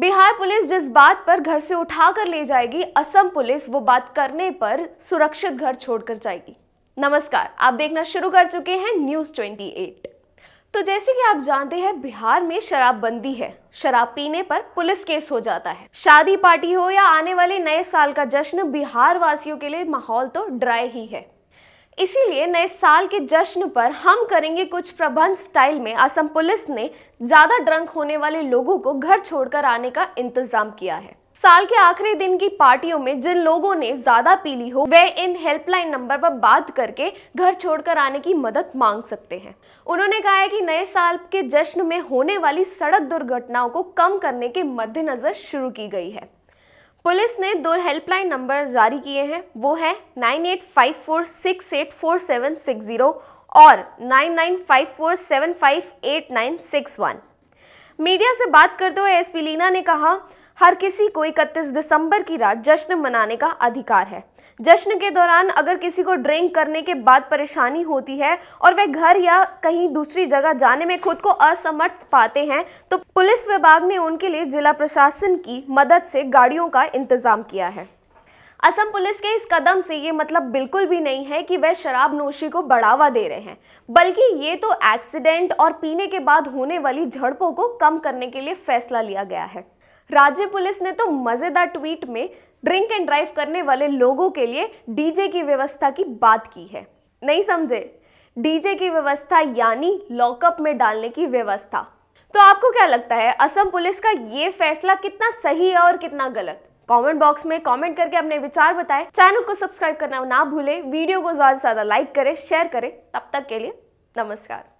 Bihar police जिस बात पर घर से उठा कर ले जाएगी असम पुलिस वो बात करने पर सुरक्षित घर छोड़कर जाएगी नमस्कार आप देखना शुरू कर चुके हैं न्यूज 28 तो जैसे कि आप जानते हैं बिहार में शराबबंदी है शराब पीने पर पुलिस केस हो जाता है शादी पार्टी हो या आने वाले नए साल का जश्न बिहार वासियों के लिए माहौल तो ड्राई ही है इसीलिए नए साल के जश्न पर हम करेंगे कुछ प्रबंध स्टाइल में असम पुलिस ने ज़्यादा ड्रंक होने वाले लोगों को घर छोड़कर आने का इंतजाम किया है साल के आखिरी दिन की पार्टियों में जिन लोगों ने ज्यादा पी ली हो वे इन हेल्पलाइन नंबर पर बात करके घर छोड़कर आने की मदद मांग सकते हैं उन्होंने कहा है कि नए साल के जश्न में होने वाली सड़क दुर्घटनाओं को कम करने के मद्देनजर शुरू की गई है पुलिस ने दो हेल्पलाइन नंबर जारी किए हैं वो है nine eight five four six eight four seven six zero और nine nine five four seven five eight nine six one media से बात करते हुए एस पी लीना ने कहा हर किसी को 31 दिसंबर की रात जश्न मनाने का अधिकार है जश्न के दौरान अगर किसी को ड्रिंक करने के बाद परेशानी होती है और वह घर या कहीं दूसरी जगह जाने में खुद को असमर्थ पाते हैं तो पुलिस विभाग ने उनके लिए जिला प्रशासन की मदद से गाड़ियों का इंतजाम किया है असम पुलिस के इस कदम से ये मतलब बिल्कुल भी नहीं है कि वह शराब नोशी को बढ़ावा दे रहे हैं बल्कि ये तो एक्सीडेंट और पीने के बाद होने वाली झड़पों को कम करने के लिए फैसला लिया गया है राज्य पुलिस ने तो मजेदार ट्वीट में ड्रिंक एंड ड्राइव करने वाले लोगों के लिए डीजे की व्यवस्था की बात की है नहीं समझे डीजे की व्यवस्था यानी लॉकअप में डालने की व्यवस्था तो आपको क्या लगता है असम पुलिस का ये फैसला कितना सही है और कितना गलत कमेंट बॉक्स में कमेंट करके अपने विचार बताएं चैनल को सब्सक्राइब करना ना भूलें वीडियो को ज़्यादा से ज़्यादा लाइक करें शेयर करें तब तक के लिए नमस्कार